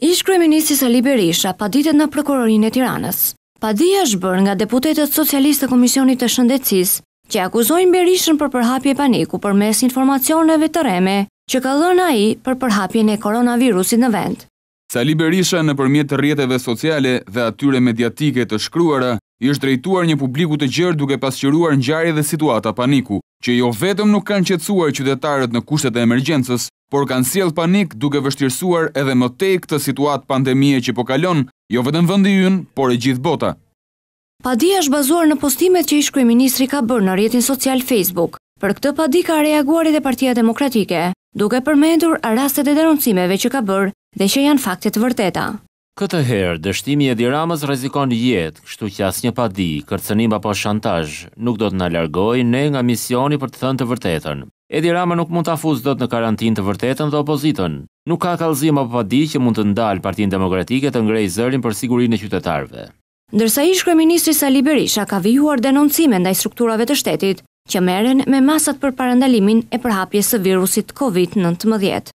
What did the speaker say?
Ish kryeministri Sali Berisha pa ditet në prokurorinë e Tiranës. Padia është bërë nga deputetët socialistë të Komisionit të Shëndetësisë, që akuzojnë Berishën për përhapje paniku përmes informacioneve të rreme që ka dhënë ai për përhapjen e koronavirusit në vend. Sali Berisha nëpërmjet rrjeteve sociale dhe atyre mediatike të shkruara i është drejtuar një publiku të gjërë duke pasqyruar në gjari dhe situata paniku, që jo vetëm nuk kanë qetsuar qytetarët në kushtet e emergjensës, por kanë siel panik duke vështirësuar edhe më te këtë situat pandemie që po kalon, jo vetën vëndi jynë, por e gjithë bota. Padi është bazuar në postimet që ishkri ministri ka bërë në rjetin social Facebook. Për këtë padi ka reaguar edhe partia demokratike, duke përmendur rastet e deroncimeve që ka bërë dhe që janë faktet vërteta. Këtë herë, dështimi e diramës rezikon jetë, kështu që asë një padi, kërcenim apo shantaj, nuk do të në largoj ne nga misioni për të thënë të vërtetën. Edi Rama nuk mund të afuz dhëtë në karantin të vërtetën dhe opozitën. Nuk ka kalzim apo padi që mund të ndalë partin demokratike të ngrej zërin për sigurin e qytetarve. Ndërsa ish kërë Sali Berisha ka vijuar denoncime ndaj strukturave të shtetit, që meren me masat për parandalimin e përhapjes së virusit COVID-19.